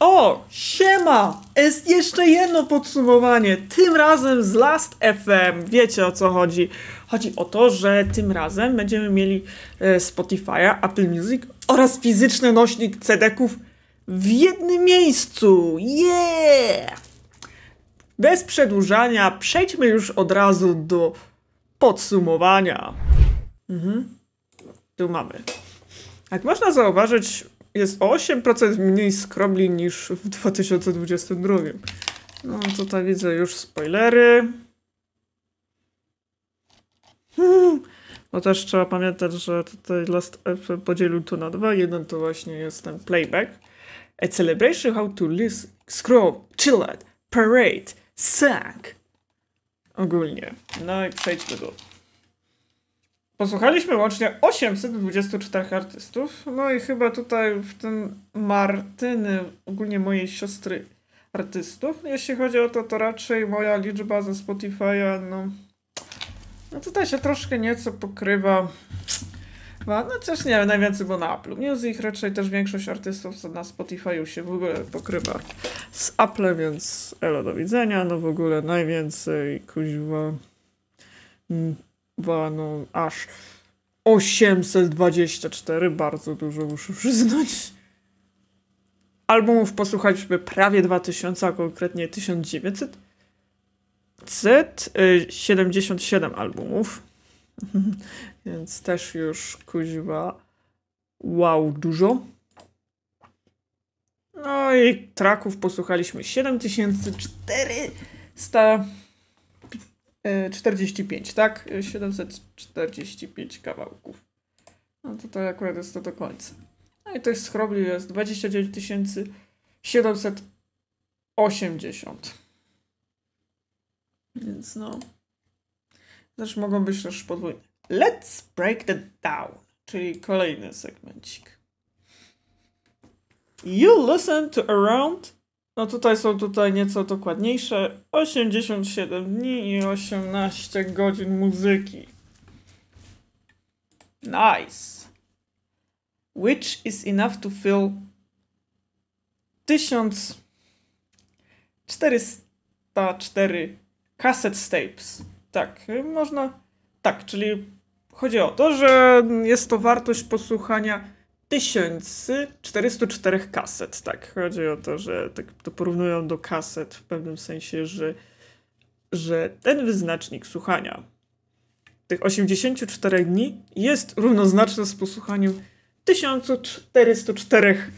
O, siema! Jest jeszcze jedno podsumowanie, tym razem z Last FM. Wiecie o co chodzi. Chodzi o to, że tym razem będziemy mieli e, Spotify'a, Apple Music oraz fizyczny nośnik CD-ków w jednym miejscu. Yeah! Bez przedłużania przejdźmy już od razu do podsumowania. Mhm. Tu mamy. Jak można zauważyć, jest o 8% mniej skrobli niż w 2022. No tutaj widzę już spoilery. No też trzeba pamiętać, że tutaj Last F podzielił to na dwa. Jeden to właśnie jest ten playback. A celebration how to list, scroll, chill out, parade, sang. Ogólnie. No i przejdźmy do Posłuchaliśmy łącznie 824 artystów. No i chyba tutaj w tym Martyny, ogólnie mojej siostry artystów. Jeśli chodzi o to, to raczej moja liczba ze Spotify'a, no... No tutaj się troszkę nieco pokrywa. No chociaż no nie, najwięcej było na Apple Music, raczej też większość artystów co na Spotify'u się w ogóle pokrywa z Apple, więc elo do widzenia, no w ogóle najwięcej kuźwa... Mm, no aż 824, bardzo dużo muszę przyznać. Albumów posłuchaliśmy prawie 2000, a konkretnie 1900. Z 77 albumów. Więc też już kuźwa wow dużo. No i traków posłuchaliśmy 7400 45, e, tak? 745 e, kawałków. No to to akurat jest to do końca. No i to jest schrobli, jest 29 780. Więc no. Też mogą być też podwójne. Let's break the down, czyli kolejny segmencik. You listen to around no tutaj są tutaj nieco dokładniejsze. 87 dni i 18 godzin muzyki. Nice. Which is enough to fill 1404 cassette tapes. Tak, można. Tak, czyli chodzi o to, że jest to wartość posłuchania 1404 kaset, tak. Chodzi o to, że tak to porównują do kaset w pewnym sensie, że, że ten wyznacznik słuchania tych 84 dni jest równoznaczny z posłuchaniem 1404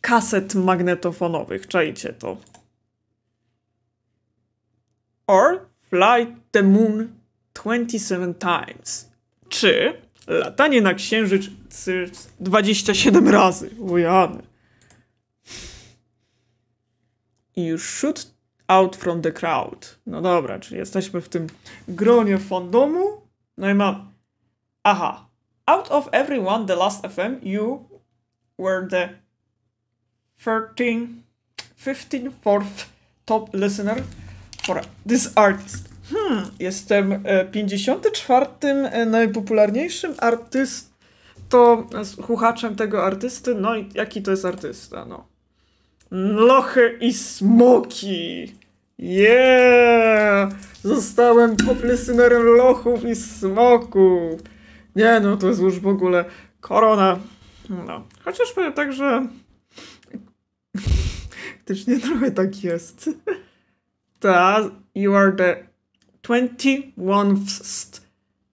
kaset magnetofonowych. Czajcie to. Or fly the moon 27 times. Czy Latanie na księżyc 27 razy. Ujane. You shoot out from the crowd. No dobra, czyli jesteśmy w tym gronie fandomu. No i mam... Aha. Out of everyone the last FM you were the 13... 15 fourth top listener for this artist. Hmm, jestem 54. E, e, najpopularniejszym artystą, słuchaczem tego artysty. No i jaki to jest artysta? No. Lochy i smoki! Yeah! Zostałem poplesynerem lochów i smoków! Nie no, to jest już w ogóle korona. No. Chociaż powiem tak, że faktycznie trochę tak jest. Ta, you are the 21st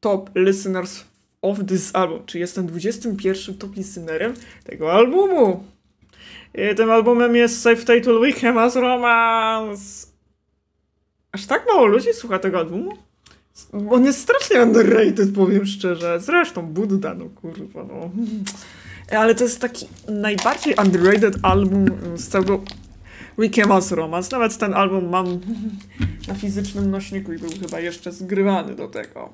top listeners of this album, czyli jestem 21 top listenerem tego albumu. I tym albumem jest Safe Title Weekend as Romance. Aż tak mało ludzi słucha tego albumu? On jest strasznie underrated, powiem szczerze. Zresztą Budda, no kurwa, no. Ale to jest taki najbardziej underrated album z całego Ricky Romance. Nawet ten album mam na fizycznym nośniku i był chyba jeszcze zgrywany do tego.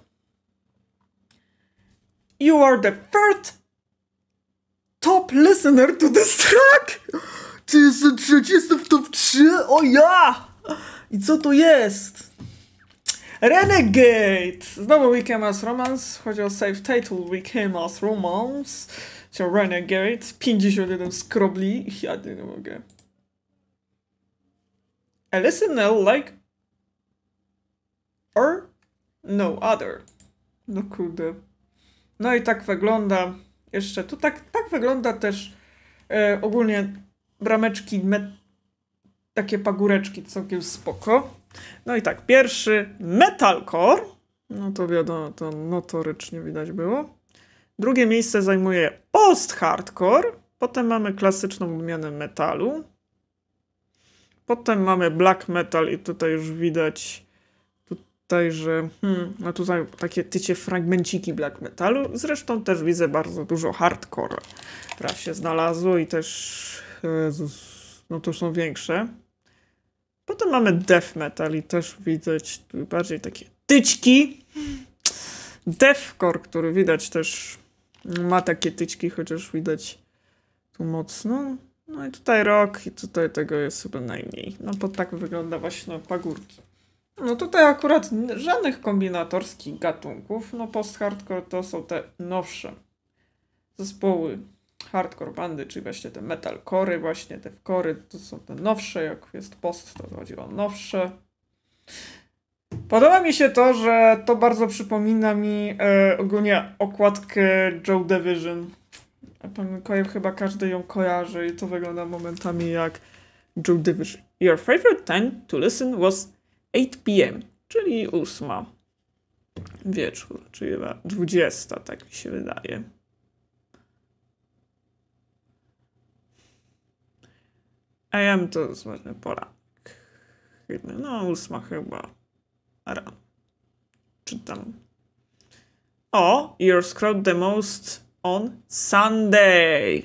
You are the third top listener to this track! Ty jestem trzeci, jestem w top 3? O ja! I co to jest? Renegade! Znowu We As Romance. Chodzi o save title We As Romance. Czyli Renegade. 51 skrobli. Ja nie mogę a listener like or no other. No kurde. No i tak wygląda jeszcze tu tak, tak wygląda też e, ogólnie brameczki met, takie pagóreczki całkiem spoko. No i tak, pierwszy metalcore, no to wiadomo, to notorycznie widać było. Drugie miejsce zajmuje post-hardcore, potem mamy klasyczną odmianę metalu, Potem mamy black metal i tutaj już widać tutaj, że hmm, no tutaj takie tycie fragmenciki black metalu. Zresztą też widzę bardzo dużo hardcore. Teraz się znalazło i też Jezus, no to są większe. Potem mamy death metal i też widać bardziej takie tyćki. Deathcore, który widać też ma takie tyćki, chociaż widać tu mocno. No i tutaj rok i tutaj tego jest chyba najmniej. No bo tak wygląda właśnie pagórki. No tutaj akurat żadnych kombinatorskich gatunków. No post-hardcore to są te nowsze zespoły hardcore bandy, czyli właśnie te metalcory, właśnie te kory to są te nowsze, jak jest post, to chodzi o nowsze. Podoba mi się to, że to bardzo przypomina mi e, ogólnie okładkę Joe Division. Pan Kojem chyba każdy ją kojarzy i to wygląda momentami jak Joe Division. Your favorite time to listen was 8 p.m., czyli 8 wieczór, czyli 20, tak mi się wydaje. AM to jest pora. Chyba No, ósma chyba. Rano. Czytam. O, your scroll the most on Sunday.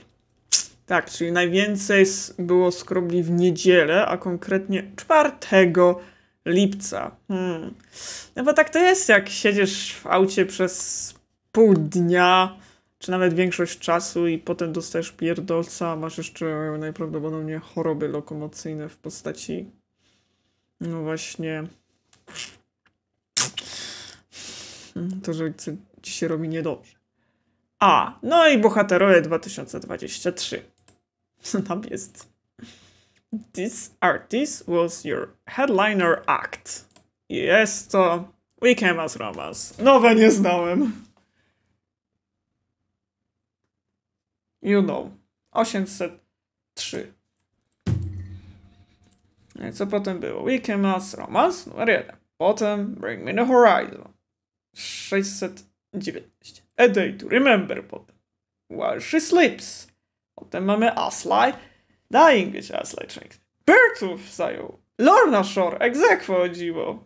Tak, czyli najwięcej było skrobli w niedzielę, a konkretnie 4 lipca. Hmm. No bo tak to jest, jak siedzisz w aucie przez pół dnia, czy nawet większość czasu i potem dostajesz pierdolca, masz jeszcze najprawdopodobniej choroby lokomocyjne w postaci no właśnie to, że ci się robi niedobrze. A, no i bohaterowie 2023. Tam jest. This artist was your headliner act. Jest to Weekend as Romance. Nowe nie znałem. You know. 803. No i co potem było? Weekend as Romance numer 1. Potem Bring Me the Horizon. 600 19. A Day to Remember potem. While She Sleeps. Potem mamy Asly. Dying, is Asly Trinks. Bertów zajął. Lorna Shore, egzekwo dziwo.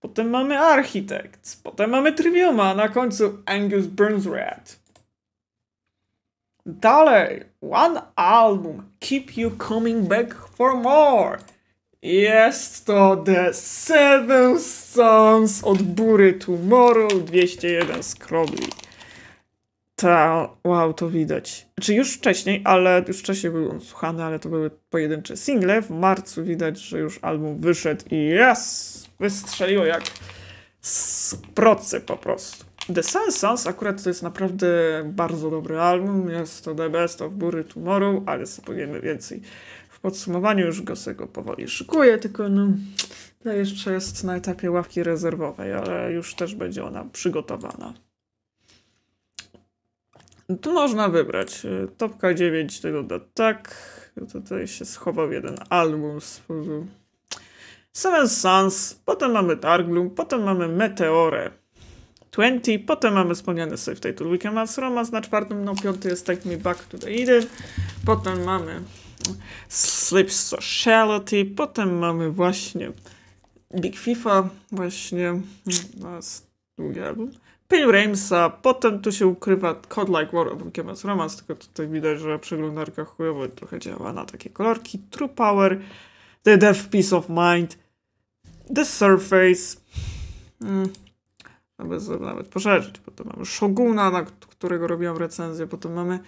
Potem mamy Architects. Potem mamy Triviuma. Na końcu Angus Burns Red. Dalej, one album, Keep You Coming Back for More. Jest to The Seven Sons, od Bury Tomorrow 201 Scrobli. Ta, wow, to widać. Czy znaczy już wcześniej, ale już wcześniej był on słuchany, ale to były pojedyncze single. W marcu widać, że już album wyszedł i jas, wystrzeliło jak z procy po prostu. The Sons, akurat to jest naprawdę bardzo dobry album, jest to The Best of Bury Tomorrow, ale sobie powiemy więcej. W podsumowaniu już go sobie powoli szykuję, tylko no... To no, jeszcze jest na etapie ławki rezerwowej, ale już też będzie ona przygotowana. Tu można wybrać. Y, Topka 9 tego da tak. Tutaj się schował jeden album z Seven Suns, potem mamy Bloom. potem mamy Meteore. 20, potem mamy wspomniany Save Title Weekend Mass Romance na czwartym, no piąty jest Take Me Back to the Eden, potem mamy Sleep Sociality, potem mamy właśnie Big Fifa, właśnie, to no, jest długi album. Pain Ramesa, potem tu się ukrywa Cod Like War of MS Romance, tylko tutaj widać, że przeglądarka chujowo trochę działa na takie kolorki. True Power, The Death Peace of Mind, The Surface, mm. aby nawet poszerzyć. Potem mamy Shoguna, na którego robiłam recenzję, potem mamy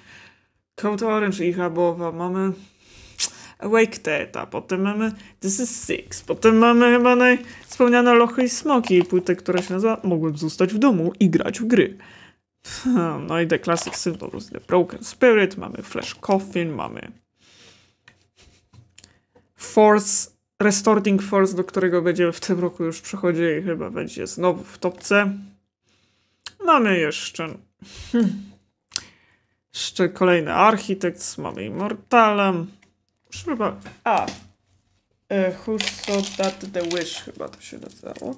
Code Orange i Habowa, mamy Wake Theta, potem mamy This is Six, potem mamy chyba naj... wspomniane Lochy i Smoki, płytę, która się nazywa Mogłem zostać w domu i grać w gry. Hmm, no i The Classic Symbols, The Broken Spirit, mamy Flash Coffin, mamy Force, Restoring Force, do którego będziemy w tym roku już przechodzi i chyba będzie znowu w topce. Mamy jeszcze... Hmm. Jeszcze kolejny Architekt, mamy Immortalem. Chyba. A. E, Who so that the wish chyba to się nazywało.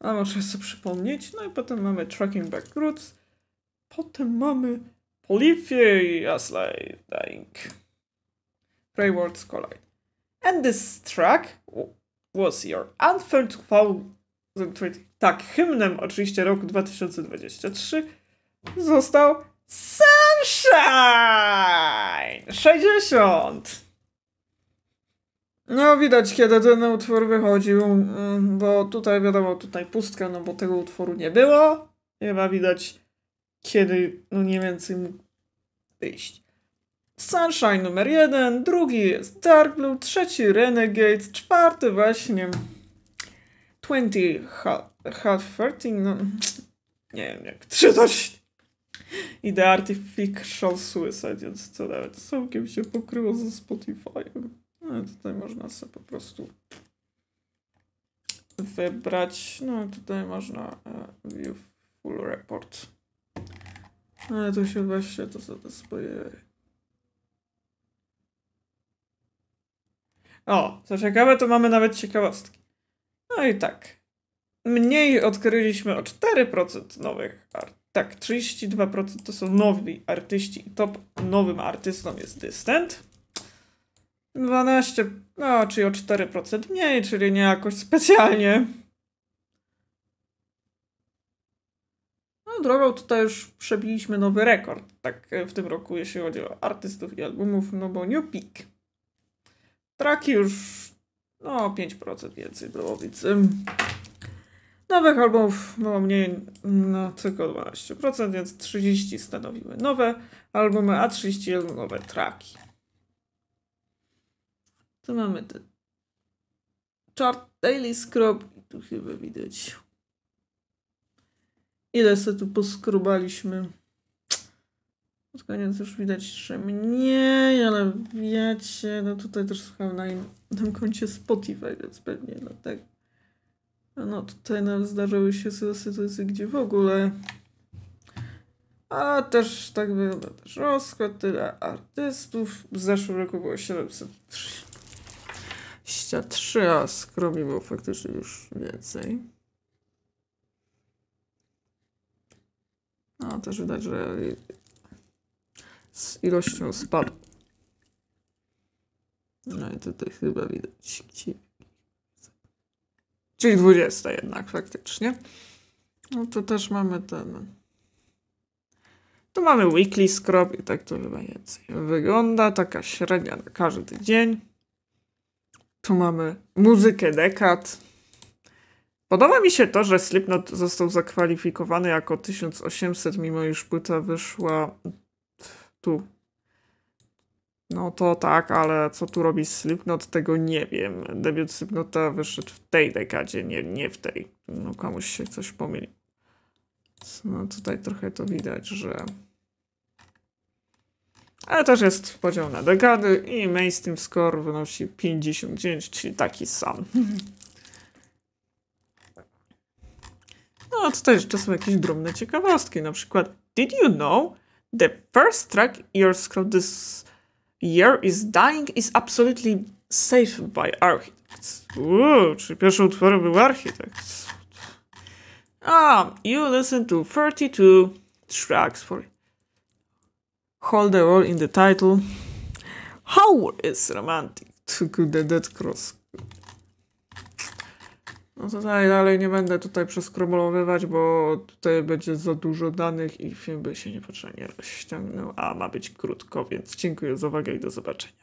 A muszę sobie przypomnieć. No i potem mamy Tracking Back Roots. Potem mamy Polyphy i like dying. Pray Worlds Collide. And this track was your anthem 2020. Tak, hymnem oczywiście roku 2023 został Sunshine 60. No widać kiedy ten utwór wychodził, mm, bo tutaj wiadomo, tutaj pustka, no bo tego utworu nie było. Chyba widać kiedy, no mniej więcej mógł wyjść. Sunshine numer jeden, drugi jest Dark Blue, trzeci Renegade, czwarty właśnie 20 Half, half 13, no nie wiem jak czytać. I The Artificial Suicide, więc co nawet całkiem się pokryło ze Spotify'em. No tutaj można sobie po prostu wybrać. No tutaj można e, view full report. No, ale tu się właśnie to zadespojuje. O, co ciekawe, to mamy nawet ciekawostki. No i tak. Mniej odkryliśmy o 4% nowych art. Tak, 32% to są nowi artyści i top nowym artystą jest distant 12, no, czyli o 4% mniej, czyli nie jakoś specjalnie. No, drogą tutaj już przebiliśmy nowy rekord, tak e, w tym roku, jeśli chodzi o artystów i albumów, no bo New Peak. Traki już, no, 5% więcej było, więc... Nowych albumów było mniej, no, tylko 12%, więc 30 stanowiły nowe albumy, a 31 nowe traki. Co mamy? Ten chart daily scrub. I tu chyba widać. Ile sobie tu poskrobaliśmy. Pod koniec już widać, że mniej, ale wiecie, no tutaj też słucham na tym koncie Spotify, więc pewnie no tak. No tutaj nam zdarzyły się sytuacje, gdzie w ogóle a też tak wygląda też rozkład, tyle artystów. W zeszłym roku było 703. 23, a skrobi było faktycznie już więcej. No, też widać, że z ilością spadł. No i tutaj chyba widać Czyli 20 jednak faktycznie. No to też mamy ten. Tu mamy weekly scrub i tak to chyba więcej. Wygląda taka średnia na każdy dzień. Tu mamy muzykę dekad. Podoba mi się to, że Slipknot został zakwalifikowany jako 1800, mimo iż płyta wyszła tu. No to tak, ale co tu robi Slipknot, tego nie wiem. Debiut Slipknota wyszedł w tej dekadzie, nie, nie w tej. No komuś się coś pomyli. No tutaj trochę to widać, że ale też jest podział na dekady i mainstream score wynosi 59, czyli taki sam. No tutaj jeszcze są jakieś drobne ciekawostki, na przykład Did you know the first track your score this year is dying is absolutely saved by architects? Uuu, czy pierwszy utwór był architects? Ah, you listen to 32 tracks for Hold the role in the title. How is romantic? The Dead Cross. No to dalej, dalej nie będę tutaj przeskrobolowywać, bo tutaj będzie za dużo danych i film by się niepotrzebnie rozciągnął, a ma być krótko, więc dziękuję za uwagę i do zobaczenia.